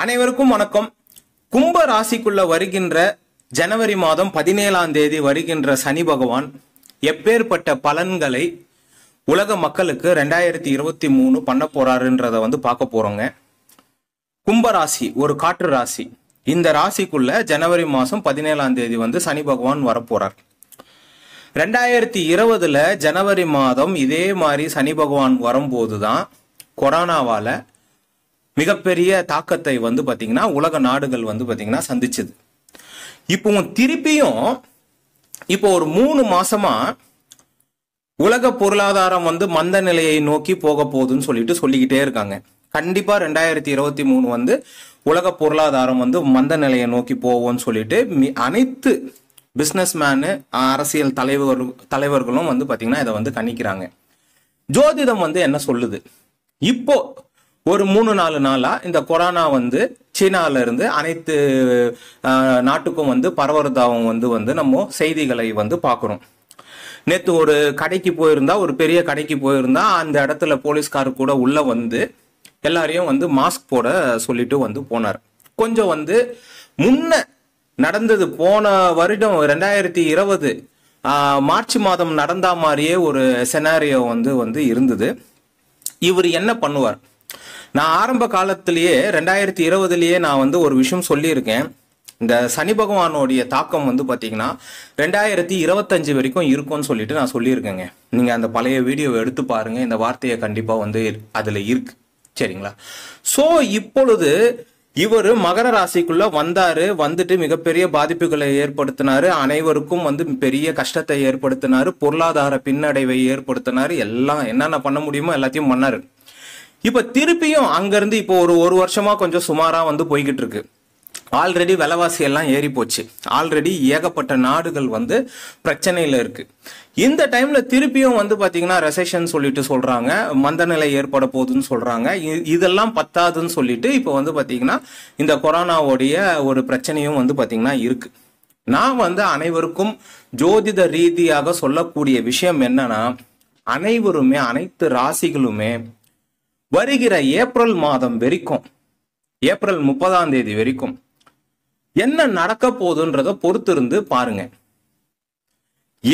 அனைவருக்கும் வணக்கம் கும்ப ராசிக்குள்ள வருகின்ற ஜனவரி மாதம் பதினேழாம் தேதி வருகின்ற சனி பகவான் எப்பேற்பட்ட பலன்களை உலக மக்களுக்கு ரெண்டாயிரத்தி இருபத்தி மூணு பண்ண போறாருன்றத வந்து பார்க்க போறோங்க கும்ப ராசி ஒரு காற்று ராசி இந்த ராசிக்குள்ள ஜனவரி மாதம் பதினேழாம் தேதி வந்து சனி பகவான் வரப்போறார் ரெண்டாயிரத்தி இருபதுல ஜனவரி மாதம் இதே மாதிரி சனி பகவான் வரும்போது தான் கொரோனாவால மிகப்பெரிய தாக்கத்தை வந்து பார்த்தீங்கன்னா உலக நாடுகள் வந்து பார்த்தீங்கன்னா சந்திச்சது இப்போ திருப்பியும் இப்போ ஒரு மூணு மாசமா உலக பொருளாதாரம் வந்து மந்த நிலையை நோக்கி போக போகுதுன்னு சொல்லிட்டு சொல்லிக்கிட்டே இருக்காங்க கண்டிப்பா ரெண்டாயிரத்தி இருபத்தி மூணு வந்து உலக பொருளாதாரம் வந்து மந்த நிலையை நோக்கி போவோம்னு சொல்லிட்டு அனைத்து பிஸ்னஸ் மேனு அரசியல் தலைவர் தலைவர்களும் வந்து பார்த்தீங்கன்னா இதை வந்து கணிக்கிறாங்க ஜோதிடம் வந்து என்ன சொல்லுது இப்போ ஒரு மூணு நாலு நாளாக இந்த கொரோனா வந்து சீனாவிலிருந்து அனைத்து நாட்டுக்கும் வந்து பரவுறதாகவும் வந்து வந்து நம்ம செய்திகளை வந்து பார்க்குறோம் நேற்று ஒரு கடைக்கு போயிருந்தா ஒரு பெரிய கடைக்கு போயிருந்தா அந்த இடத்துல போலீஸ்கார் கூட உள்ளே வந்து எல்லாரையும் வந்து மாஸ்க் போட சொல்லிட்டு வந்து போனார் கொஞ்சம் வந்து முன்ன நடந்தது போன வருடம் ரெண்டாயிரத்தி இருபது மார்ச் மாதம் நடந்தா மாதிரியே ஒரு செனாரியோ வந்து வந்து இருந்தது இவர் என்ன பண்ணுவார் நான் ஆரம்ப காலத்திலேயே ரெண்டாயிரத்தி இருபதுலேயே நான் வந்து ஒரு விஷயம் சொல்லியிருக்கேன் இந்த சனி பகவானோடைய தாக்கம் வந்து பார்த்தீங்கன்னா ரெண்டாயிரத்தி இருபத்தஞ்சு வரைக்கும் இருக்கும்னு சொல்லிட்டு நான் சொல்லியிருக்கேங்க நீங்கள் அந்த பழைய வீடியோவை எடுத்து பாருங்கள் இந்த வார்த்தையை கண்டிப்பாக வந்து அதில் இருக்கு சரிங்களா ஸோ இப்பொழுது இவர் மகர ராசிக்குள்ள வந்தாரு வந்துட்டு மிகப்பெரிய பாதிப்புகளை ஏற்படுத்தினாரு அனைவருக்கும் வந்து பெரிய கஷ்டத்தை ஏற்படுத்தினாரு பொருளாதார பின்னடைவை ஏற்படுத்தினாரு எல்லாம் என்னென்ன பண்ண முடியுமோ எல்லாத்தையும் பண்ணாரு இப்போ திருப்பியும் அங்கேருந்து இப்போ ஒரு ஒரு வருஷமாக கொஞ்சம் சுமாராக வந்து போய்கிட்டு இருக்கு ஆல்ரெடி விலைவாசி எல்லாம் ஏறி போச்சு ஆல்ரெடி ஏகப்பட்ட நாடுகள் வந்து பிரச்சனையில் இருக்கு இந்த டைம்ல திருப்பியும் வந்து பாத்தீங்கன்னா ரெசெஷன் சொல்லிட்டு சொல்றாங்க மந்தநிலை ஏற்பட போகுதுன்னு சொல்றாங்க இதெல்லாம் பத்தாதுன்னு சொல்லிட்டு இப்போ வந்து பாத்தீங்கன்னா இந்த கொரோனாவோடைய ஒரு பிரச்சனையும் வந்து பாத்தீங்கன்னா இருக்கு நான் வந்து அனைவருக்கும் ஜோதிட ரீதியாக சொல்லக்கூடிய விஷயம் என்னன்னா அனைவருமே அனைத்து ராசிகளுமே வருகிற ஏப்ரல் மாதம் வரைக்கும் ஏப்ரல் முப்பதாம் தேதி வரைக்கும் என்ன நடக்க போதுன்றத பொறுத்து இருந்து பாருங்க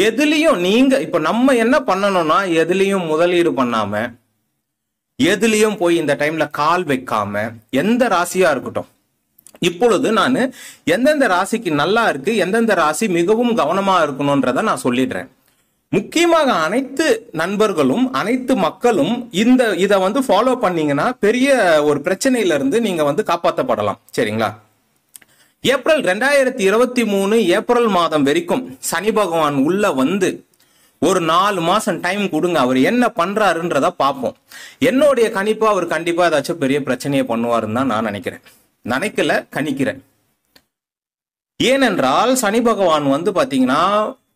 எதுலையும் நீங்க இப்ப நம்ம என்ன பண்ணணும்னா எதுலையும் முதலீடு பண்ணாம எதுலையும் போய் இந்த டைம்ல கால் வைக்காம எந்த ராசியா இருக்கட்டும் இப்பொழுது நான் எந்தெந்த ராசிக்கு நல்லா இருக்கு எந்தெந்த ராசி மிகவும் கவனமா இருக்கணும்ன்றத நான் சொல்லிடுறேன் முக்கியமாக அனைத்து நண்பர்களும் அனைத்து மக்களும் இந்த இதை வந்து ஃபாலோ பண்ணீங்கன்னா பெரிய ஒரு பிரச்சனையில இருந்து நீங்க வந்து காப்பாற்றப்படலாம் சரிங்களா ஏப்ரல் ரெண்டாயிரத்தி இருபத்தி மூணு ஏப்ரல் மாதம் வரைக்கும் சனி பகவான் உள்ள வந்து ஒரு நாலு மாசம் டைம் கொடுங்க அவர் என்ன பண்றாருன்றத பார்ப்போம் என்னுடைய கணிப்பா அவர் கண்டிப்பா ஏதாச்சும் பெரிய பிரச்சனையை பண்ணுவாருன்னு தான் நான் நினைக்கிறேன் நினைக்கல கணிக்கிறேன் ஏனென்றால் சனி பகவான் வந்து பாத்தீங்கன்னா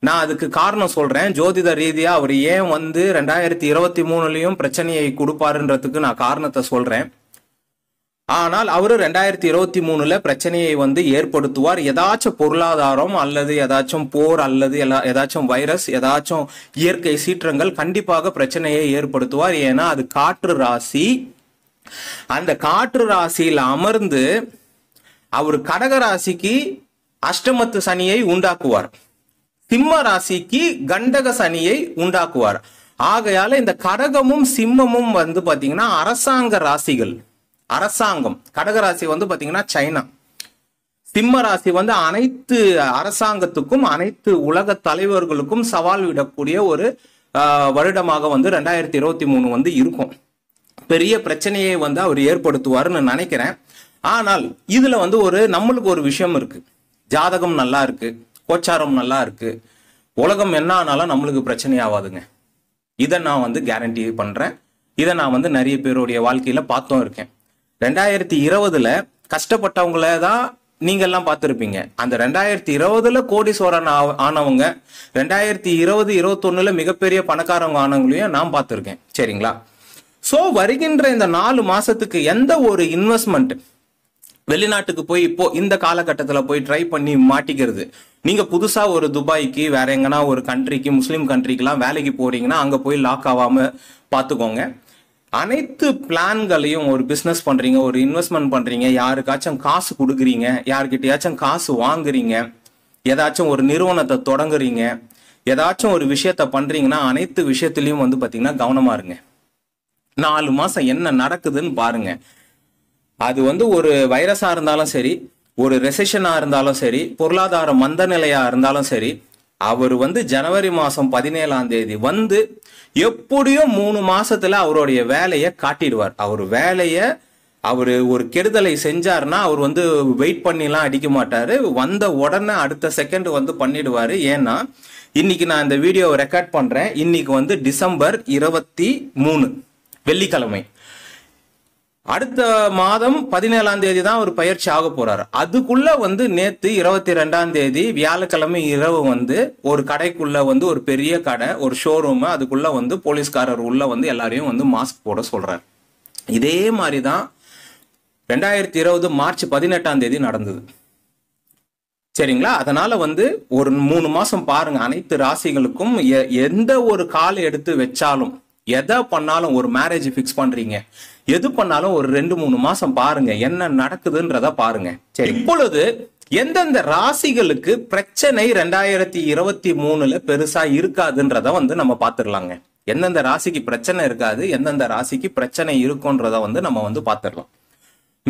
நான் அதுக்கு காரணம் சொல்றேன் ஜோதிட ரீதியா அவர் ஏன் வந்து ரெண்டாயிரத்தி இருபத்தி மூணுலயும் பிரச்சனையை கொடுப்பாருன்றதுக்கு நான் காரணத்தை சொல்றேன் ஆனால் அவரு ரெண்டாயிரத்தி இருபத்தி மூணுல பிரச்சனையை வந்து ஏற்படுத்துவார் ஏதாச்சும் பொருளாதாரம் அல்லது ஏதாச்சும் போர் அல்லது ஏதாச்சும் வைரஸ் ஏதாச்சும் இயற்கை சீற்றங்கள் கண்டிப்பாக பிரச்சனையை ஏற்படுத்துவார் ஏன்னா அது காற்று ராசி அந்த காற்று ராசியில் அமர்ந்து அவர் கடக ராசிக்கு அஷ்டமத்து சனியை உண்டாக்குவார் சிம்ம ராசிக்கு கண்டக சனியை உண்டாக்குவார் ஆகையால இந்த கடகமும் சிம்மமும் வந்து பாத்தீங்கன்னா அரசாங்க ராசிகள் அரசாங்கம் கடக ராசி வந்து பாத்தீங்கன்னா சைனா சிம்ம ராசி வந்து அனைத்து அரசாங்கத்துக்கும் அனைத்து உலக தலைவர்களுக்கும் சவால் விடக்கூடிய ஒரு வருடமாக வந்து ரெண்டாயிரத்தி இருபத்தி மூணு வந்து இருக்கும் பெரிய பிரச்சனையை வந்து அவர் ஏற்படுத்துவார்னு நினைக்கிறேன் ஆனால் இதுல வந்து ஒரு நம்மளுக்கு ஒரு விஷயம் இருக்கு ஜாதகம் நல்லா இருக்கு கோச்சாரம் நல்லா இருக்குது உலகம் என்ன ஆனாலும் நம்மளுக்கு பிரச்சனை ஆகாதுங்க இதை நான் வந்து கேரண்டி பண்ணுறேன் இதை நான் வந்து நிறைய பேருடைய வாழ்க்கையில் பார்த்தும் இருக்கேன் ரெண்டாயிரத்தி இருபதுல கஷ்டப்பட்டவங்கள தான் நீங்கள்லாம் பார்த்துருப்பீங்க அந்த ரெண்டாயிரத்தி இருபதுல கோடீஸ்வரன் ஆனவங்க ரெண்டாயிரத்தி இருபது இருபத்தொன்னுல மிகப்பெரிய பணக்காரவங்க ஆனவங்களையும் நான் பார்த்துருக்கேன் சரிங்களா ஸோ வருகின்ற இந்த நாலு மாசத்துக்கு எந்த ஒரு இன்வெஸ்ட்மெண்ட் வெளிநாட்டுக்கு போய் இப்போ இந்த காலகட்டத்தில் போய் ட்ரை பண்ணி மாட்டிக்கிறது நீங்க புதுசா ஒரு துபாய்க்கு வேற எங்கன்னா ஒரு கண்ட்ரிக்கு முஸ்லீம் கண்ட்ரிக்கெலாம் வேலைக்கு போறீங்கன்னா அங்க போய் லாக் ஆகாம பாத்துக்கோங்க அனைத்து பிளான்களையும் ஒரு பிஸ்னஸ் பண்றீங்க ஒரு இன்வெஸ்ட்மெண்ட் பண்றீங்க யாருக்காச்சும் காசு கொடுக்குறீங்க யாருக்கிட்டயாச்சும் காசு வாங்குறீங்க ஏதாச்சும் ஒரு நிறுவனத்தை தொடங்குறீங்க ஏதாச்சும் ஒரு விஷயத்த பண்றீங்கன்னா அனைத்து விஷயத்திலையும் வந்து பாத்தீங்கன்னா கவனமா இருங்க நாலு மாசம் என்ன நடக்குதுன்னு பாருங்க அது வந்து ஒரு வைரஸாக இருந்தாலும் சரி ஒரு ரெசெஷனாக இருந்தாலும் சரி பொருளாதார மந்த நிலையாக இருந்தாலும் சரி அவர் வந்து ஜனவரி மாதம் பதினேழாம் தேதி வந்து எப்படியும் மூணு மாசத்துல அவருடைய வேலையை காட்டிடுவார் அவர் வேலையை அவர் ஒரு கெடுதலை செஞ்சார்னா அவர் வந்து வெயிட் பண்ணிலாம் அடிக்க மாட்டாரு வந்த உடனே அடுத்த செகண்ட் வந்து பண்ணிடுவாரு ஏன்னா இன்னைக்கு நான் இந்த வீடியோவை ரெக்கார்ட் பண்றேன் இன்னைக்கு வந்து டிசம்பர் இருபத்தி மூணு வெள்ளிக்கிழமை அடுத்த மாதம் பதினேழாம் தேதி தான் அவர் பயிற்சி ஆக போறாரு அதுக்குள்ள வந்து நேத்து இருபத்தி ரெண்டாம் தேதி வியாழக்கிழமை இரவு வந்து ஒரு கடைக்குள்ள வந்து ஒரு பெரிய கடை ஒரு ஷோரூம் அதுக்குள்ள வந்து போலீஸ்காரர் உள்ள வந்து எல்லாரையும் வந்து மாஸ்க் போட சொல்றாரு இதே மாதிரி தான் ரெண்டாயிரத்தி இருபது மார்ச் பதினெட்டாம் தேதி நடந்தது சரிங்களா அதனால வந்து ஒரு மூணு மாசம் பாருங்க அனைத்து ராசிகளுக்கும் எந்த ஒரு கால் எடுத்து வச்சாலும் எதை பண்ணாலும் ஒரு மேரேஜ் ஃபிக்ஸ் பண்றீங்க எது பண்ணாலும் ஒரு ரெண்டு மூணு மாசம் பாருங்க என்ன நடக்குதுன்றத பாருங்க இப்பொழுது எந்தெந்த ராசிகளுக்கு பிரச்சனை ரெண்டாயிரத்தி இருபத்தி மூணுல பெருசா இருக்காதுன்றத வந்து நம்ம பாத்துடலாங்க எந்தெந்த ராசிக்கு பிரச்சனை இருக்காது எந்தெந்த ராசிக்கு பிரச்சனை இருக்கும்ன்றத வந்து நம்ம வந்து பாத்துடலாம்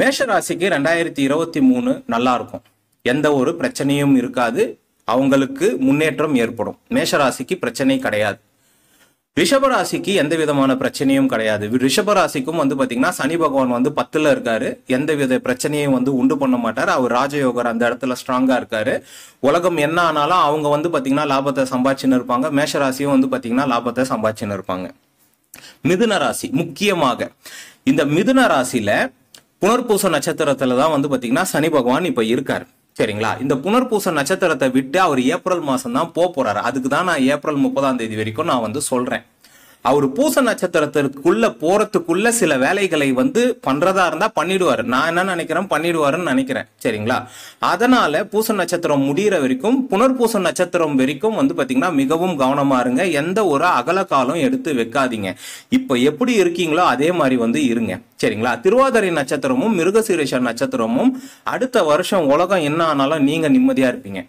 மேஷ ராசிக்கு ரெண்டாயிரத்தி இருபத்தி மூணு நல்லா இருக்கும் எந்த ஒரு பிரச்சனையும் இருக்காது அவங்களுக்கு முன்னேற்றம் ஏற்படும் மேஷ ராசிக்கு பிரச்சனை கிடையாது ரிஷபராசிக்கு எந்த விதமான பிரச்சனையும் கிடையாது ரிஷபராசிக்கும் வந்து பார்த்தீங்கன்னா சனி பகவான் வந்து பத்தில் இருக்காரு எந்த வித பிரச்சனையும் வந்து உண்டு பண்ண மாட்டார் அவர் ராஜயோகர் அந்த இடத்துல ஸ்ட்ராங்காக இருக்காரு உலகம் என்ன ஆனாலும் அவங்க வந்து பார்த்தீங்கன்னா லாபத்தை சம்பாதிச்சுன்னு இருப்பாங்க மேஷராசியும் வந்து பார்த்தீங்கன்னா லாபத்தை சம்பாதிச்சுன்னு இருப்பாங்க மிதுன ராசி முக்கியமாக இந்த மிதுன ராசியில புனர்பூச நட்சத்திரத்துல தான் வந்து பார்த்தீங்கன்னா சனி பகவான் இப்போ இருக்காரு சரிங்களா இந்த புனர்பூச நட்சத்திரத்தை விட்டு அவர் ஏப்ரல் மாதம் தான் போறாரு போகிறாரு அதுக்கு தான் நான் ஏப்ரல் முப்பதாம் தேதி வரைக்கும் நான் வந்து சொல்கிறேன் அவர் பூச நட்சத்திரத்திற்குள்ள போறதுக்குள்ள சில வேலைகளை வந்து பண்றதா இருந்தா பண்ணிடுவாரு நான் என்ன நினைக்கிறேன் பண்ணிடுவாருன்னு நினைக்கிறேன் சரிங்களா அதனால பூச நட்சத்திரம் முடிகிற வரைக்கும் புனர்பூச நட்சத்திரம் வரைக்கும் வந்து பாத்தீங்கன்னா மிகவும் கவனமா இருங்க எந்த ஒரு அகல காலம் எடுத்து வைக்காதீங்க இப்ப எப்படி இருக்கீங்களோ அதே மாதிரி வந்து இருங்க சரிங்களா திருவாதிரை நட்சத்திரமும் மிருகசீரேஷ நட்சத்திரமும் அடுத்த வருஷம் உலகம் என்ன ஆனாலும் நீங்க நிம்மதியா இருப்பீங்க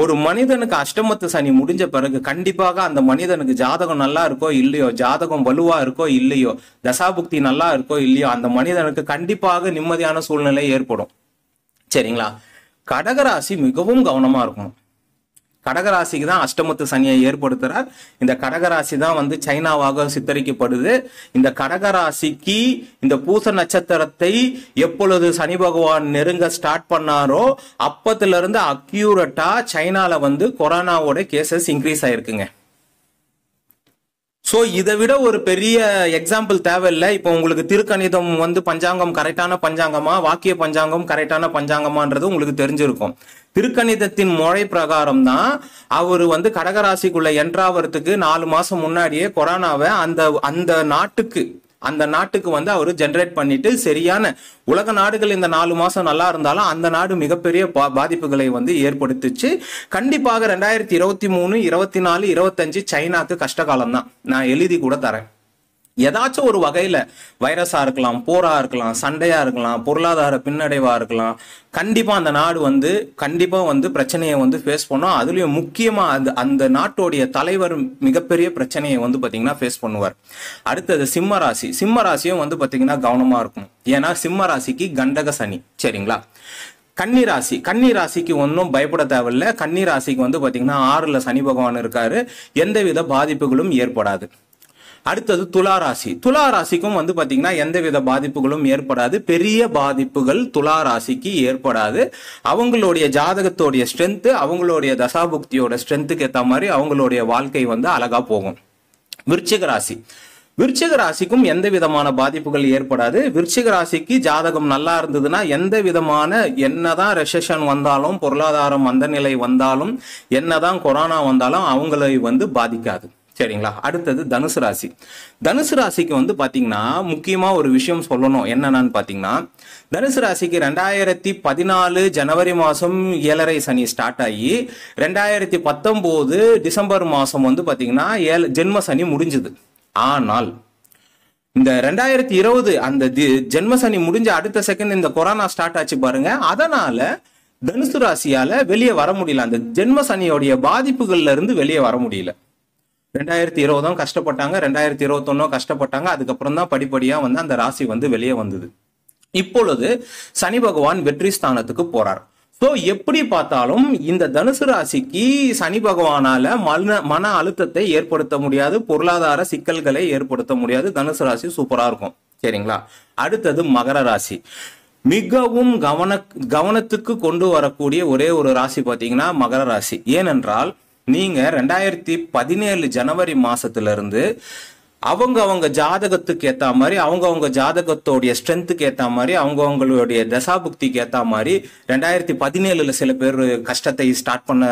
ஒரு மனிதனுக்கு அஷ்டமத்து சனி முடிஞ்ச பிறகு கண்டிப்பாக அந்த மனிதனுக்கு ஜாதகம் நல்லா இருக்கோ இல்லையோ ஜாதகம் வலுவா இருக்கோ இல்லையோ தசாபுக்தி நல்லா இருக்கோ இல்லையோ அந்த மனிதனுக்கு கண்டிப்பாக நிம்மதியான சூழ்நிலை ஏற்படும் சரிங்களா கடகராசி மிகவும் கவனமா இருக்கணும் கடகராசிக்கு தான் அஷ்டமத்து சனியை ஏற்படுத்துறார் இந்த கடகராசி தான் வந்து சைனாவாக சித்தரிக்கப்படுது இந்த கடகராசிக்கு இந்த பூச நட்சத்திரத்தை எப்பொழுது சனி பகவான் நெருங்க ஸ்டார்ட் பண்ணாரோ இருந்து அக்யூரட்டா சைனால வந்து கொரோனாவோட கேசஸ் இன்க்ரீஸ் ஆயிருக்குங்க ஸோ இதை விட ஒரு பெரிய எக்ஸாம்பிள் தேவையில்லை இப்போ உங்களுக்கு திருக்கணிதம் வந்து பஞ்சாங்கம் கரெக்டான பஞ்சாங்கமா வாக்கிய பஞ்சாங்கம் கரெக்டான பஞ்சாங்கமான்றது உங்களுக்கு தெரிஞ்சிருக்கும் திருக்கணிதத்தின் முறை பிரகாரம் தான் அவர் வந்து கடகராசிக்குள்ள என்றாவதுக்கு நாலு மாசம் முன்னாடியே கொரோனாவை அந்த அந்த நாட்டுக்கு அந்த நாட்டுக்கு வந்து அவர் ஜென்ரேட் பண்ணிட்டு சரியான உலக நாடுகள் இந்த நாலு மாசம் நல்லா இருந்தாலும் அந்த நாடு மிகப்பெரிய பாதிப்புகளை வந்து ஏற்படுத்துச்சு கண்டிப்பாக ரெண்டாயிரத்தி இருபத்தி மூணு இருபத்தி நாலு இருபத்தஞ்சு சைனாக்கு கஷ்டகாலம் தான் நான் எழுதி கூட தரேன் ஏதாச்சும் ஒரு வகையில் வைரஸாக இருக்கலாம் போராக இருக்கலாம் சண்டையாக இருக்கலாம் பொருளாதார பின்னடைவாக இருக்கலாம் கண்டிப்பாக அந்த நாடு வந்து கண்டிப்பாக வந்து பிரச்சனையை வந்து ஃபேஸ் பண்ணோம் அதுலேயும் முக்கியமாக அந்த அந்த நாட்டோடைய தலைவர் மிகப்பெரிய பிரச்சனையை வந்து பாத்தீங்கன்னா ஃபேஸ் பண்ணுவார் அடுத்தது சிம்ம ராசி சிம்ம ராசியும் வந்து பாத்தீங்கன்னா கவனமாக இருக்கும் ஏன்னா சிம்ம ராசிக்கு கண்டக சனி சரிங்களா கன்னி ராசி கன்னி ராசிக்கு ஒன்றும் பயப்பட தேவையில்ல ராசிக்கு வந்து பார்த்தீங்கன்னா ஆறில் சனி பகவான் இருக்காரு எந்தவித பாதிப்புகளும் ஏற்படாது அடுத்தது துளாராசி துளாராசிக்கும் வந்து பார்த்தீங்கன்னா எந்தவித பாதிப்புகளும் ஏற்படாது பெரிய பாதிப்புகள் துளாராசிக்கு ஏற்படாது அவங்களுடைய ஜாதகத்தோடைய ஸ்ட்ரென்த்து அவங்களுடைய தசாபுக்தியோட ஸ்ட்ரென்த்துக்கு ஏற்ற மாதிரி அவங்களுடைய வாழ்க்கை வந்து அழகாக போகும் விருச்சிக ராசி விருச்சிக ராசிக்கும் எந்த விதமான பாதிப்புகள் ஏற்படாது விருச்சிக ராசிக்கு ஜாதகம் நல்லா இருந்ததுன்னா எந்த விதமான என்னதான் ரெசஷன் வந்தாலும் பொருளாதாரம் மந்தநிலை வந்தாலும் என்னதான் கொரோனா வந்தாலும் அவங்களை வந்து பாதிக்காது சரிங்களா அடுத்தது தனுசு ராசி தனுசு ராசிக்கு வந்து பார்த்தீங்கன்னா முக்கியமாக ஒரு விஷயம் சொல்லணும் என்னென்னு பார்த்தீங்கன்னா தனுசு ராசிக்கு ரெண்டாயிரத்தி பதினாலு ஜனவரி மாதம் ஏழரை சனி ஸ்டார்ட் ஆகி ரெண்டாயிரத்தி பத்தொம்போது டிசம்பர் மாதம் வந்து பார்த்தீங்கன்னா ஏழு ஜென்ம சனி முடிஞ்சுது ஆனால் இந்த ரெண்டாயிரத்தி இருபது அந்த ஜென்ம சனி முடிஞ்ச அடுத்த செகண்ட் இந்த கொரோனா ஸ்டார்ட் ஆச்சு பாருங்க அதனால தனுசு ராசியால வெளியே வர முடியல அந்த ஜென்ம சனியோடைய பாதிப்புகள்ல இருந்து வெளியே வர முடியல ரெண்டாயிரத்தி இருபதும் கஷ்டப்பட்டாங்க ரெண்டாயிரத்தி இருபத்தொன்னும் கஷ்டப்பட்டாங்க அதுக்கப்புறம் தான் படிப்படியாக வந்து அந்த ராசி வந்து வெளியே வந்தது இப்பொழுது சனி பகவான் வெற்றி ஸ்தானத்துக்கு போறார் ஸோ எப்படி பார்த்தாலும் இந்த தனுசு ராசிக்கு சனி பகவானால மன மன அழுத்தத்தை ஏற்படுத்த முடியாது பொருளாதார சிக்கல்களை ஏற்படுத்த முடியாது தனுசு ராசி சூப்பராக இருக்கும் சரிங்களா அடுத்தது மகர ராசி மிகவும் கவன கவனத்துக்கு கொண்டு வரக்கூடிய ஒரே ஒரு ராசி பார்த்தீங்கன்னா மகர ராசி ஏனென்றால் நீங்கள் ரெண்டாயிரத்தி பதினேழு ஜனவரி மாதத்துலேருந்து அவங்க அவங்க ஜாதகத்துக்கு ஏற்ற மாதிரி அவங்க அவங்க ஜாதகத்தோடைய ஸ்ட்ரென்த்துக்கு ஏற்ற மாதிரி அவங்க அவங்களுடைய தசாபுக்திக்கு ஏற்ற மாதிரி ரெண்டாயிரத்தி பதினேழுல சில பேர் கஷ்டத்தை ஸ்டார்ட் பண்ண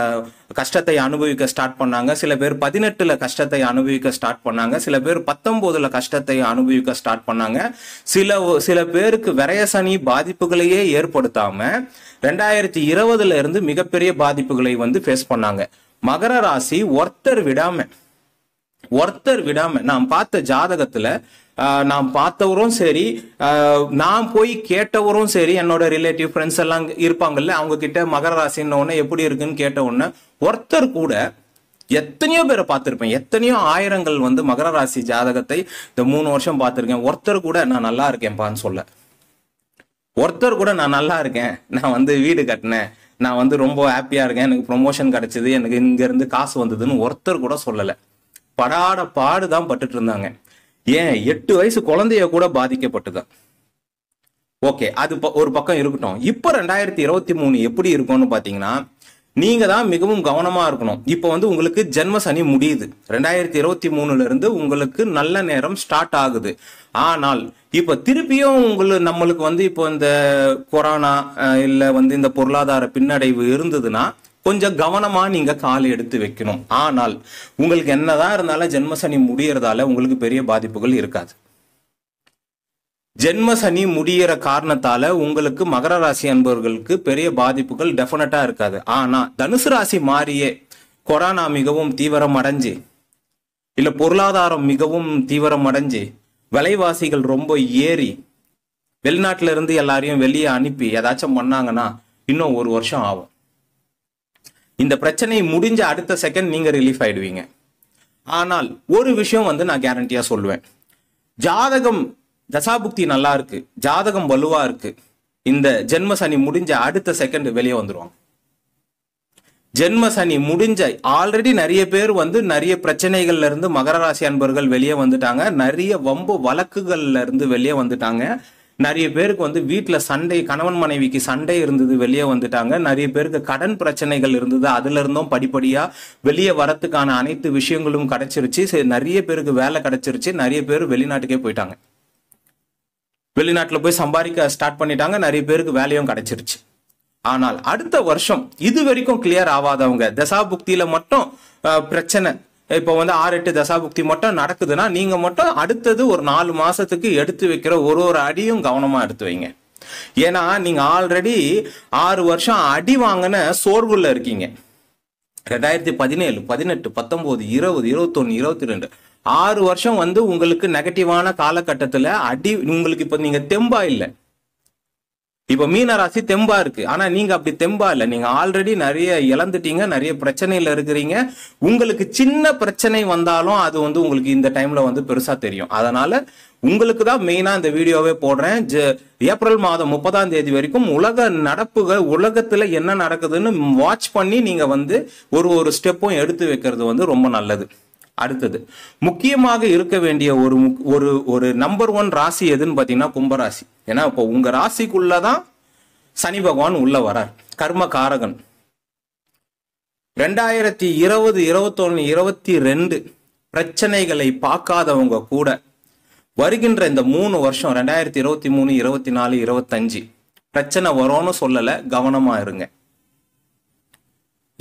கஷ்டத்தை அனுபவிக்க ஸ்டார்ட் பண்ணாங்க சில பேர் பதினெட்டுல கஷ்டத்தை அனுபவிக்க ஸ்டார்ட் பண்ணாங்க சில பேர் பத்தொன்பதுல கஷ்டத்தை அனுபவிக்க ஸ்டார்ட் பண்ணாங்க சில சில பேருக்கு விரைய சனி பாதிப்புகளையே ஏற்படுத்தாம ரெண்டாயிரத்தி இருபதுல இருந்து மிகப்பெரிய பாதிப்புகளை வந்து ஃபேஸ் பண்ணாங்க மகர ராசி ஒருத்தர் விடாம ஒருத்தர் விடாம நாம் பார்த்த ஜாதகத்துல நாம் பார்த்தவரும் சரி நான் போய் கேட்டவரும் சரி என்னோட ரிலேட்டிவ் ஃப்ரெண்ட்ஸ் எல்லாம் இருப்பாங்கல்ல அவங்க கிட்ட மகர ராசின்னு உடனே எப்படி இருக்குன்னு கேட்ட உடனே ஒருத்தர் கூட எத்தனையோ பேரை பார்த்துருப்பேன் எத்தனையோ ஆயிரங்கள் வந்து மகர ராசி ஜாதகத்தை இந்த மூணு வருஷம் பார்த்துருக்கேன் ஒருத்தர் கூட நான் நல்லா இருக்கேன்ப்பான்னு சொல்ல ஒருத்தர் கூட நான் நல்லா இருக்கேன் நான் வந்து வீடு கட்டினேன் நான் வந்து ரொம்ப ஹாப்பியாக இருக்கேன் எனக்கு ப்ரொமோஷன் கிடச்சிது எனக்கு இங்கேருந்து காசு வந்ததுன்னு ஒருத்தர் கூட சொல்லலை படாட பாடு தான் பட்டுட்டு இருந்தாங்க ஏன் எட்டு வயசு குழந்தைய கூட பாதிக்கப்பட்டுதான் ஓகே அது ஒரு பக்கம் இருக்கட்டும் இப்போ ரெண்டாயிரத்தி இருபத்தி மூணு எப்படி இருக்கும்னு பார்த்தீங்கன்னா நீங்க தான் மிகவும் கவனமா இருக்கணும் இப்போ வந்து உங்களுக்கு ஜென்ம சனி முடியுது ரெண்டாயிரத்தி இருபத்தி மூணுல இருந்து உங்களுக்கு நல்ல நேரம் ஸ்டார்ட் ஆகுது ஆனால் இப்போ திருப்பியும் உங்களுக்கு நம்மளுக்கு வந்து இப்போ இந்த கொரோனா இல்லை வந்து இந்த பொருளாதார பின்னடைவு இருந்ததுன்னா கொஞ்சம் கவனமா நீங்க கால் எடுத்து வைக்கணும் ஆனால் உங்களுக்கு என்னதான் இருந்தாலும் ஜென்மசனி முடியறதால உங்களுக்கு பெரிய பாதிப்புகள் இருக்காது ஜென்ம சனி முடியிற காரணத்தால உங்களுக்கு மகர ராசி அன்பர்களுக்கு பெரிய பாதிப்புகள் டெஃபினட்டா இருக்காது ஆனா தனுசு ராசி மாறியே கொரோனா மிகவும் தீவிரம் அடைஞ்சு இல்ல பொருளாதாரம் மிகவும் தீவிரம் அடைஞ்சு விலைவாசிகள் ரொம்ப ஏறி வெளிநாட்டுல இருந்து எல்லாரையும் வெளியே அனுப்பி ஏதாச்சும் பண்ணாங்கன்னா இன்னும் ஒரு வருஷம் ஆகும் இந்த பிரச்சனை முடிஞ்ச அடுத்த செகண்ட் நீங்க ரிலீஃப் ஆயிடுவீங்க ஆனால் ஒரு விஷயம் வந்து நான் கேரண்டியா சொல்லுவேன் ஜாதகம் தசாபுக்தி நல்லா இருக்கு ஜாதகம் வலுவா இருக்கு இந்த ஜென்ம சனி முடிஞ்ச அடுத்த செகண்ட் வெளியே வந்துருவாங்க ஜென்ம சனி முடிஞ்ச ஆல்ரெடி நிறைய பேர் வந்து நிறைய பிரச்சனைகள்ல இருந்து மகர ராசி அன்பர்கள் வெளியே வந்துட்டாங்க நிறைய வம்பு வழக்குகள்ல இருந்து வெளியே வந்துட்டாங்க நிறைய பேருக்கு வந்து வீட்டில் சண்டை கணவன் மனைவிக்கு சண்டை இருந்தது வெளியே வந்துட்டாங்க நிறைய பேருக்கு கடன் பிரச்சனைகள் இருந்தது அதுல இருந்தும் படிப்படியாக வெளியே வரத்துக்கான அனைத்து விஷயங்களும் கிடைச்சிருச்சு நிறைய பேருக்கு வேலை கிடைச்சிருச்சு நிறைய பேர் வெளிநாட்டுக்கே போயிட்டாங்க வெளிநாட்டில் போய் சம்பாதிக்க ஸ்டார்ட் பண்ணிட்டாங்க நிறைய பேருக்கு வேலையும் கிடைச்சிருச்சு ஆனால் அடுத்த வருஷம் இது வரைக்கும் கிளியர் ஆகாதவங்க தசாபுக்தியில மட்டும் பிரச்சனை இப்போ வந்து ஆறு எட்டு தசாபுக்தி மட்டும் நடக்குதுன்னா நீங்க மட்டும் அடுத்தது ஒரு நாலு மாசத்துக்கு எடுத்து வைக்கிற ஒரு ஒரு அடியும் கவனமா எடுத்து வைங்க ஏன்னா நீங்க ஆல்ரெடி ஆறு வருஷம் அடி வாங்கின சோர்வுல இருக்கீங்க ரெண்டாயிரத்தி பதினேழு பதினெட்டு பத்தொன்பது இருபது இருபத்தொன்னு இருபத்தி ரெண்டு ஆறு வருஷம் வந்து உங்களுக்கு நெகட்டிவான காலகட்டத்தில் அடி உங்களுக்கு இப்போ நீங்கள் தெம்பா இல்லை இப்போ மீன ராசி தெம்பா இருக்கு ஆனா நீங்க அப்படி தெம்பா இல்லை நீங்க ஆல்ரெடி நிறைய இழந்துட்டீங்க நிறைய பிரச்சனையில இருக்கிறீங்க உங்களுக்கு சின்ன பிரச்சனை வந்தாலும் அது வந்து உங்களுக்கு இந்த டைம்ல வந்து பெருசா தெரியும் அதனால உங்களுக்கு தான் மெயினா இந்த வீடியோவே போடுறேன் ஏப்ரல் மாதம் முப்பதாம் தேதி வரைக்கும் உலக நடப்புகள் உலகத்துல என்ன நடக்குதுன்னு வாட்ச் பண்ணி நீங்க வந்து ஒரு ஒரு ஸ்டெப்பும் எடுத்து வைக்கிறது வந்து ரொம்ப நல்லது அடுத்தது முக்கியமாக இருக்க வேண்டிய ஒரு ஒரு ஒரு நம்பர் ஒன் ராசி எதுன்னு பார்த்தீங்கன்னா கும்பராசி ஏன்னா இப்போ உங்க ராசிக்குள்ளதான் சனி பகவான் உள்ள வரார் கர்ம காரகன் ரெண்டாயிரத்தி இருபது இருபத்தொன்னு இருபத்தி ரெண்டு பிரச்சனைகளை பார்க்காதவங்க கூட வருகின்ற இந்த மூணு வருஷம் ரெண்டாயிரத்தி இருபத்தி மூணு இருபத்தி நாலு இருபத்தஞ்சு பிரச்சனை வரும்னு சொல்லலை கவனமாக இருங்க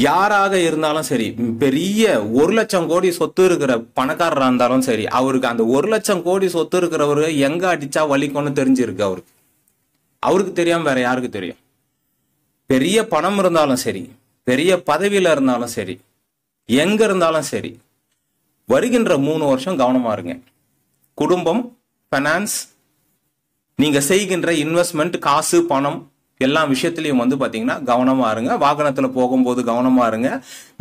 யாராக இருந்தாலும் சரி பெரிய ஒரு லட்சம் கோடி சொத்து இருக்கிற பணக்காரராக இருந்தாலும் சரி அவருக்கு அந்த ஒரு லட்சம் கோடி சொத்து இருக்கிறவரு எங்க அடிச்சா வலிக்கும்னு தெரிஞ்சிருக்கு அவருக்கு அவருக்கு தெரியாம வேற யாருக்கு தெரியும் பெரிய பணம் இருந்தாலும் சரி பெரிய பதவியில இருந்தாலும் சரி எங்க இருந்தாலும் சரி வருகின்ற மூணு வருஷம் கவனமா இருங்க குடும்பம் ஃபைனான்ஸ் நீங்க செய்கின்ற இன்வெஸ்ட்மெண்ட் காசு பணம் எல்லா விஷயத்துலையும் வந்து பார்த்தீங்கன்னா கவனமாக இருங்க வாகனத்தில் போகும்போது கவனமாக இருங்க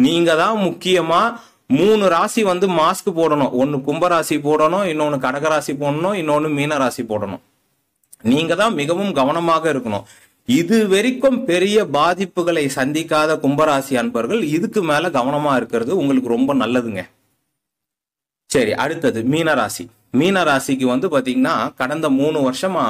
நீங்கள் தான் முக்கியமாக மூணு ராசி வந்து மாஸ்க் போடணும் ஒன்று கும்பராசி போடணும் இன்னொன்று கடகராசி போடணும் இன்னொன்று மீனராசி போடணும் நீங்க தான் மிகவும் கவனமாக இருக்கணும் இது வரைக்கும் பெரிய பாதிப்புகளை சந்திக்காத கும்பராசி அன்பர்கள் இதுக்கு மேல கவனமா இருக்கிறது உங்களுக்கு ரொம்ப நல்லதுங்க சரி அடுத்தது மீனராசி மீனராசிக்கு வந்து பாத்தீங்கன்னா கடந்த மூணு வருஷமா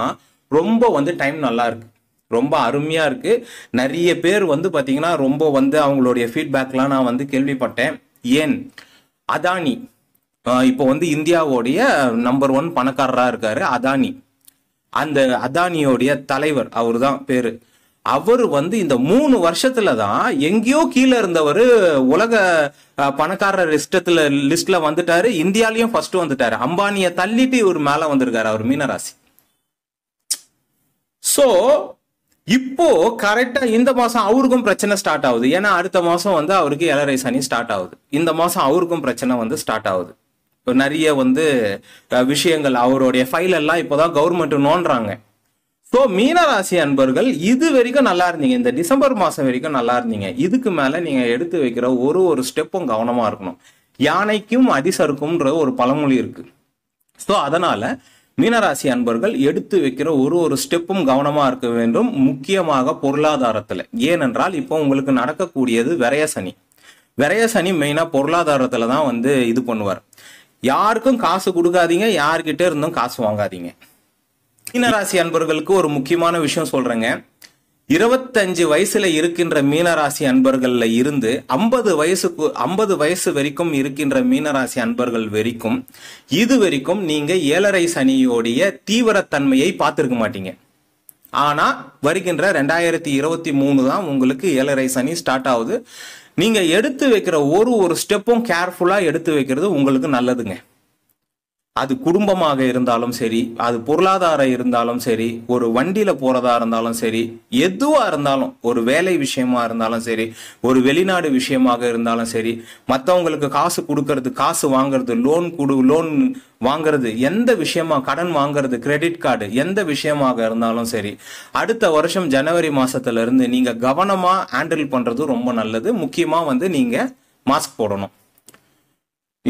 ரொம்ப வந்து டைம் நல்லா இருக்கு ரொம்ப அருமையாக இருக்குது நிறைய பேர் வந்து பார்த்தீங்கன்னா ரொம்ப வந்து அவங்களுடைய ஃபீட்பேக்லாம் நான் வந்து கேள்விப்பட்டேன் ஏன் அதானி இப்போ வந்து இந்தியாவுடைய நம்பர் ஒன் பணக்காரராக இருக்கார் அதானி அந்த அதானியோடைய தலைவர் அவர் தான் பேர் அவர் வந்து இந்த மூணு வருஷத்துல தான் எங்கேயோ கீழே இருந்தவர் உலக பணக்காரர் லிஸ்டத்துல லிஸ்ட்ல வந்துட்டாரு இந்தியாலையும் ஃபர்ஸ்ட் வந்துட்டாரு அம்பானியை தள்ளிட்டு இவர் மேல வந்திருக்காரு அவர் மீனராசி ஸோ இப்போ கரெக்டா இந்த மாசம் அவருக்கும் பிரச்சனை ஸ்டார்ட் ஆகுது ஏன்னா அடுத்த மாசம் வந்து அவருக்கு எலரைஸ் சனி ஸ்டார்ட் ஆகுது இந்த மாசம் அவருக்கும் பிரச்சனை வந்து ஸ்டார்ட் ஆகுது இப்போ நிறைய வந்து விஷயங்கள் அவருடைய ஃபைல் எல்லாம் இப்போதான் கவர்மெண்ட் நோன்றாங்க ஸோ மீனராசி அன்பர்கள் இது வரைக்கும் நல்லா இருந்தீங்க இந்த டிசம்பர் மாதம் வரைக்கும் நல்லா இருந்தீங்க இதுக்கு மேலே நீங்கள் எடுத்து வைக்கிற ஒரு ஒரு ஸ்டெப்பும் கவனமாக இருக்கணும் யானைக்கும் அதிசருக்கும்ன்ற ஒரு பழமொழி இருக்கு ஸோ அதனால மீனராசி அன்பர்கள் எடுத்து வைக்கிற ஒரு ஒரு ஸ்டெப்பும் கவனமாக இருக்க வேண்டும் முக்கியமாக பொருளாதாரத்தில் ஏனென்றால் இப்போ உங்களுக்கு நடக்கக்கூடியது விரைய சனி விரைய சனி மெயினாக பொருளாதாரத்தில் தான் வந்து இது பண்ணுவார் யாருக்கும் காசு கொடுக்காதீங்க யாருக்கிட்டே இருந்தும் காசு வாங்காதீங்க மீனராசி அன்பர்களுக்கு ஒரு முக்கியமான விஷயம் சொல்கிறேங்க இருபத்தஞ்சு வயசுல இருக்கின்ற மீனராசி அன்பர்கள்ல இருந்து ஐம்பது வயசுக்கு ஐம்பது வயசு வரைக்கும் இருக்கின்ற மீனராசி அன்பர்கள் வரைக்கும் இது வரைக்கும் நீங்க ஏழரை சனியோடைய தீவிரத்தன்மையை பார்த்துருக்க மாட்டீங்க ஆனா வருகின்ற ரெண்டாயிரத்தி இருபத்தி மூணு தான் உங்களுக்கு ஏழரை சனி ஸ்டார்ட் ஆகுது நீங்க எடுத்து வைக்கிற ஒரு ஒரு ஸ்டெப்பும் கேர்ஃபுல்லா எடுத்து வைக்கிறது உங்களுக்கு நல்லதுங்க அது குடும்பமாக இருந்தாலும் சரி அது பொருளாதாரம் இருந்தாலும் சரி ஒரு வண்டியில் போகிறதா இருந்தாலும் சரி எதுவாக இருந்தாலும் ஒரு வேலை விஷயமா இருந்தாலும் சரி ஒரு வெளிநாடு விஷயமாக இருந்தாலும் சரி மற்றவங்களுக்கு காசு கொடுக்கறது காசு வாங்குறது லோன் கொடு லோன் வாங்குறது எந்த விஷயமா கடன் வாங்குறது கிரெடிட் கார்டு எந்த விஷயமாக இருந்தாலும் சரி அடுத்த வருஷம் ஜனவரி மாசத்துல இருந்து நீங்க கவனமா ஹேண்டில் பண்றது ரொம்ப நல்லது முக்கியமா வந்து நீங்க மாஸ்க் போடணும்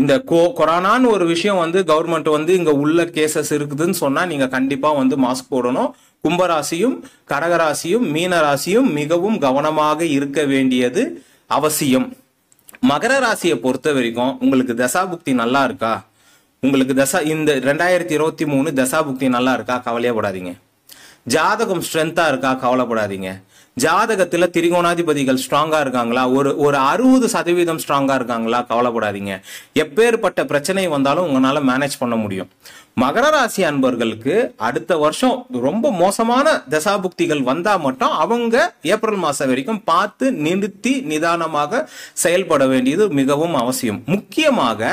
இந்த கோ கொரோனான்னு ஒரு விஷயம் வந்து கவர்மெண்ட் வந்து இங்கே உள்ள கேசஸ் இருக்குதுன்னு சொன்னால் நீங்கள் கண்டிப்பாக வந்து மாஸ்க் போடணும் கும்பராசியும் கடகராசியும் மீனராசியும் மிகவும் கவனமாக இருக்க வேண்டியது அவசியம் மகர ராசியை பொறுத்த வரைக்கும் உங்களுக்கு தசாபுக்தி நல்லா இருக்கா உங்களுக்கு தசா இந்த ரெண்டாயிரத்தி இருபத்தி மூணு தசாபுக்தி நல்லா இருக்கா கவலையப்படாதீங்க ஜாதகம் ஸ்ட்ரென்த்தாக இருக்கா கவலைப்படாதீங்க ஜாதகத்துல திரிகோணாதிபதிகள் ஸ்ட்ராங்கா இருக்காங்களா ஒரு ஒரு அறுபது சதவீதம் ஸ்ட்ராங்கா இருக்காங்களா கவலைப்படாதீங்க எப்பேற்பட்ட பிரச்சனை வந்தாலும் உங்களால மேனேஜ் பண்ண முடியும் மகர ராசி அன்பர்களுக்கு அடுத்த வருஷம் ரொம்ப மோசமான தசாபுக்திகள் வந்தா மட்டும் அவங்க ஏப்ரல் மாசம் வரைக்கும் பார்த்து நிறுத்தி நிதானமாக செயல்பட வேண்டியது மிகவும் அவசியம் முக்கியமாக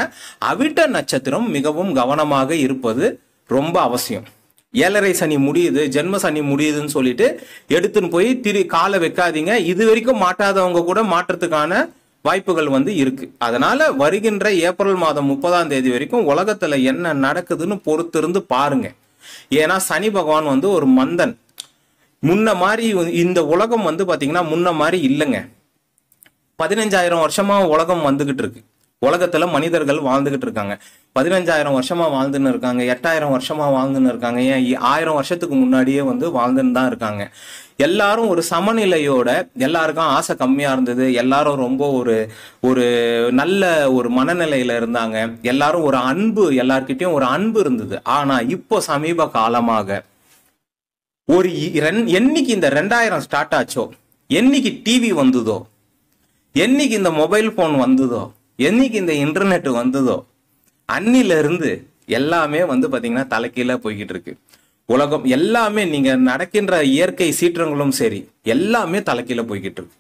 அவிட்ட நட்சத்திரம் மிகவும் கவனமாக இருப்பது ரொம்ப அவசியம் ஏழரை சனி முடியுது ஜென்ம சனி முடியுதுன்னு சொல்லிட்டு எடுத்துன்னு போய் திரு காலை வைக்காதீங்க இது வரைக்கும் மாட்டாதவங்க கூட மாற்றத்துக்கான வாய்ப்புகள் வந்து இருக்கு அதனால வருகின்ற ஏப்ரல் மாதம் முப்பதாம் தேதி வரைக்கும் உலகத்துல என்ன நடக்குதுன்னு பொறுத்திருந்து பாருங்க ஏன்னா சனி பகவான் வந்து ஒரு மந்தன் முன்ன மாதிரி இந்த உலகம் வந்து பாத்தீங்கன்னா முன்ன மாதிரி இல்லைங்க பதினஞ்சாயிரம் வருஷமா உலகம் வந்துகிட்டு இருக்கு உலகத்துல மனிதர்கள் வாழ்ந்துகிட்டு இருக்காங்க பதினஞ்சாயிரம் வருஷமா வாழ்ந்துன்னு இருக்காங்க எட்டாயிரம் வருஷமா வாழ்ந்துன்னு இருக்காங்க ஏன் ஆயிரம் வருஷத்துக்கு முன்னாடியே வந்து வாழ்ந்துன்னு தான் இருக்காங்க எல்லாரும் ஒரு சமநிலையோட எல்லாருக்கும் ஆசை கம்மியா இருந்தது எல்லாரும் ரொம்ப ஒரு ஒரு நல்ல ஒரு மனநிலையில இருந்தாங்க எல்லாரும் ஒரு அன்பு எல்லார்கிட்டயும் ஒரு அன்பு இருந்தது ஆனா இப்போ சமீப காலமாக ஒரு என்னைக்கு இந்த ரெண்டாயிரம் ஸ்டார்ட் ஆச்சோ என்னைக்கு டிவி வந்ததோ என்னைக்கு இந்த மொபைல் போன் வந்ததோ என்னைக்கு இந்த இன்டர்நெட் வந்ததோ அன்னிலிருந்து எல்லாமே வந்து பார்த்தீங்கன்னா தலைக்கீழாக போய்கிட்டு இருக்கு உலகம் எல்லாமே நீங்கள் நடக்கின்ற இயற்கை சீற்றங்களும் சரி எல்லாமே தலைக்கீழே போய்கிட்டு இருக்கு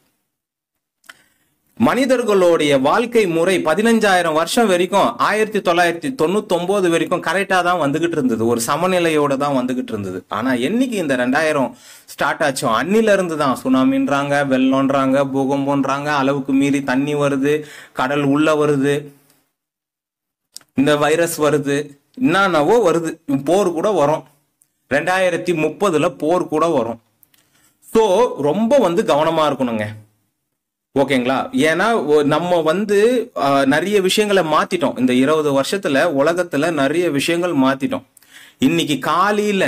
மனிதர்களுடைய வாழ்க்கை முறை பதினஞ்சாயிரம் வருஷம் வரைக்கும் ஆயிரத்தி தொள்ளாயிரத்தி தொண்ணூத்தி ஒன்பது வரைக்கும் கரெக்டா தான் வந்துகிட்டு இருந்தது ஒரு சமநிலையோட தான் வந்துகிட்டு இருந்தது ஆனா என்னைக்கு இந்த ரெண்டாயிரம் ஸ்டார்ட் ஆச்சோ அன்னில இருந்து தான் சுனாமின்றாங்க வெள்ளம்ன்றாங்க பூகம்போன்றாங்க அளவுக்கு மீறி தண்ணி வருது கடல் உள்ள வருது இந்த வைரஸ் வருது என்னென்னவோ வருது போர் கூட வரும் ரெண்டாயிரத்தி முப்பதுல போர் கூட வரும் ஸோ ரொம்ப வந்து கவனமா இருக்கணுங்க ஓகேங்களா ஏன்னா நம்ம வந்து நிறைய விஷயங்களை மாத்திட்டோம் இந்த இருபது வருஷத்துல உலகத்துல நிறைய விஷயங்கள் மாத்திட்டோம் இன்னைக்கு காலையில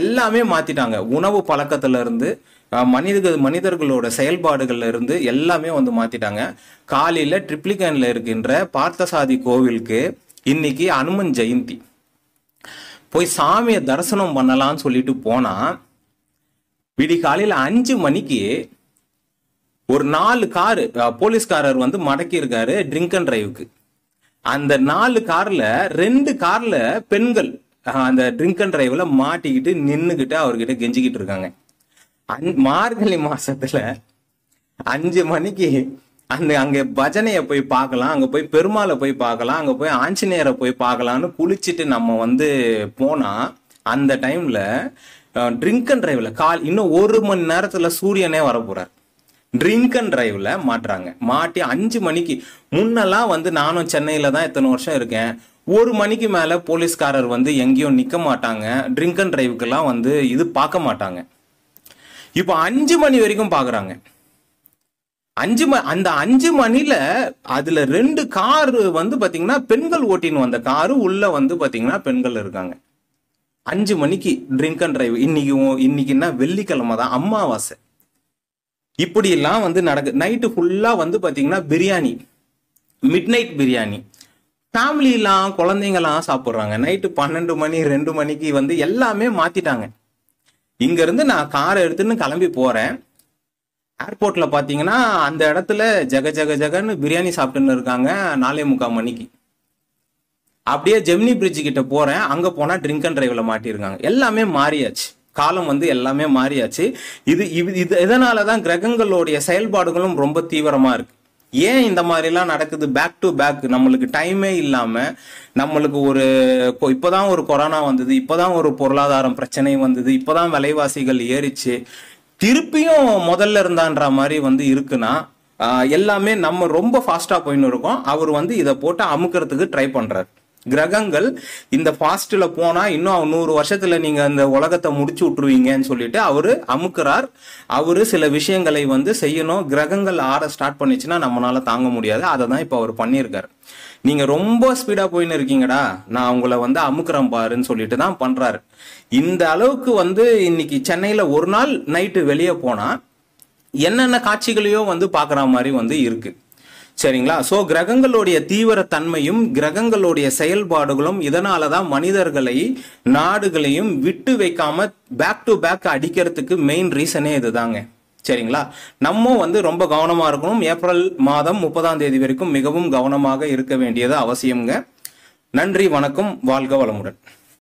எல்லாமே மாத்திட்டாங்க உணவு பழக்கத்துல இருந்து மனிதர்கள் மனிதர்களோட செயல்பாடுகள்ல இருந்து எல்லாமே வந்து மாத்திட்டாங்க காலையில ட்ரிப்ளிகன்ல இருக்கின்ற பார்த்தசாதி கோவிலுக்கு இன்னைக்கு அனுமன் ஜெயந்தி போய் சாமியை தரிசனம் பண்ணலாம்னு சொல்லிட்டு போனா விடி காலையில அஞ்சு மணிக்கு ஒரு நாலு காரு போலீஸ்காரர் வந்து மடக்கி இருக்காரு ட்ரிங்க் அண்ட் டிரைவுக்கு அந்த நாலு கார்ல ரெண்டு கார்ல பெண்கள் அந்த ட்ரிங்க் அண்ட் டிரைவ்ல மாட்டிக்கிட்டு நின்னுகிட்டு அவர்கிட்ட கெஞ்சிக்கிட்டு இருக்காங்க மார்கழி மாசத்துல அஞ்சு மணிக்கு அந்த அங்க பஜனையை போய் பார்க்கலாம் அங்க போய் பெருமாளை போய் பார்க்கலாம் அங்க போய் ஆஞ்சநேயரை போய் பார்க்கலாம்னு குளிச்சுட்டு நம்ம வந்து போனா அந்த டைம்ல ட்ரிங்க் அண்ட் டிரைவ்ல கால் இன்னும் ஒரு மணி நேரத்துல சூரியனே வரப்போறார் ட்ரிங்க் அண்ட் ட்ரைவ்ல மாட்டுறாங்க மாட்டி அஞ்சு மணிக்கு முன்னெல்லாம் வந்து நானும் சென்னையில் தான் எத்தனை வருஷம் இருக்கேன் ஒரு மணிக்கு மேலே போலீஸ்காரர் வந்து எங்கேயும் நிற்க மாட்டாங்க ட்ரிங்க் அண்ட் டிரைவுக்கெல்லாம் வந்து இது பார்க்க மாட்டாங்க இப்போ அஞ்சு மணி வரைக்கும் பார்க்குறாங்க அஞ்சு மணி அந்த அஞ்சு மணியில் அதில் ரெண்டு காரு வந்து பார்த்தீங்கன்னா பெண்கள் ஓட்டின்னு வந்த காரு உள்ளே வந்து பார்த்தீங்கன்னா பெண்கள் இருக்காங்க அஞ்சு மணிக்கு ட்ரிங்க் அண்ட் டிரைவ் இன்னைக்கு இன்னைக்குன்னா வெள்ளிக்கிழமை தான் அம்மாவாசை இப்படியெல்லாம் வந்து நடக்கு நைட்டு ஃபுல்லாக வந்து பார்த்தீங்கன்னா பிரியாணி மிட் நைட் பிரியாணி ஃபேமிலிலாம் குழந்தைங்கலாம் சாப்பிட்றாங்க நைட்டு பன்னெண்டு மணி ரெண்டு மணிக்கு வந்து எல்லாமே மாற்றிட்டாங்க இங்கேருந்து நான் காரை எடுத்துன்னு கிளம்பி போகிறேன் ஏர்போர்ட்டில் பார்த்தீங்கன்னா அந்த இடத்துல ஜெக ஜெக ஜெகன்னு பிரியாணி சாப்பிட்டுன்னு இருக்காங்க நாலே முக்கால் மணிக்கு அப்படியே ஜெமினி பிரிட்ஜு கிட்ட போகிறேன் அங்கே போனால் ட்ரிங்க் அண்ட் டிரைவில் மாட்டியிருக்காங்க எல்லாமே மாறியாச்சு காலம் வந்து எல்லாமே மாறியாச்சு இது இது இதனால தான் கிரகங்களுடைய செயல்பாடுகளும் ரொம்ப தீவிரமாக இருக்கு ஏன் இந்த மாதிரிலாம் நடக்குது பேக் டு பேக் நம்மளுக்கு டைமே இல்லாமல் நம்மளுக்கு ஒரு இப்போதான் ஒரு கொரோனா வந்தது இப்போதான் ஒரு பொருளாதாரம் பிரச்சனை வந்தது இப்போதான் விலைவாசிகள் ஏறிச்சு திருப்பியும் முதல்ல இருந்தான்ற மாதிரி வந்து இருக்குன்னா எல்லாமே நம்ம ரொம்ப ஃபாஸ்ட்டாக போயின்னு இருக்கோம் அவர் வந்து இதை போட்டு அமுக்கிறதுக்கு ட்ரை பண்ணுறாரு கிரகங்கள் இந்த ஃபாஸ்ட்டில் போனா இன்னும் நூறு வருஷத்துல நீங்க அந்த உலகத்தை முடிச்சு விட்டுருவீங்கன்னு சொல்லிட்டு அவரு அமுக்குறார் அவரு சில விஷயங்களை வந்து செய்யணும் கிரகங்கள் ஆட ஸ்டார்ட் பண்ணிச்சுன்னா நம்மளால தாங்க முடியாது அதை தான் இப்போ அவர் பண்ணியிருக்காரு நீங்க ரொம்ப ஸ்பீடா போயின்னு இருக்கீங்கடா நான் உங்களை வந்து அமுக்கிறேன் பாருன்னு சொல்லிட்டு தான் பண்றாரு இந்த அளவுக்கு வந்து இன்னைக்கு சென்னையில ஒரு நாள் நைட்டு வெளியே போனா என்னென்ன காட்சிகளையோ வந்து பாக்குற மாதிரி வந்து இருக்கு சரிங்களா ஸோ கிரகங்களுடைய தீவிர தன்மையும் கிரகங்களுடைய செயல்பாடுகளும் இதனால தான் மனிதர்களை நாடுகளையும் விட்டு வைக்காம பேக் டு பேக் அடிக்கிறதுக்கு மெயின் ரீசனே இதுதாங்க சரிங்களா நம்ம வந்து ரொம்ப கவனமாக இருக்கணும் ஏப்ரல் மாதம் முப்பதாம் தேதி வரைக்கும் மிகவும் கவனமாக இருக்க வேண்டியது அவசியம்ங்க நன்றி வணக்கம் வாழ்க வளமுடன்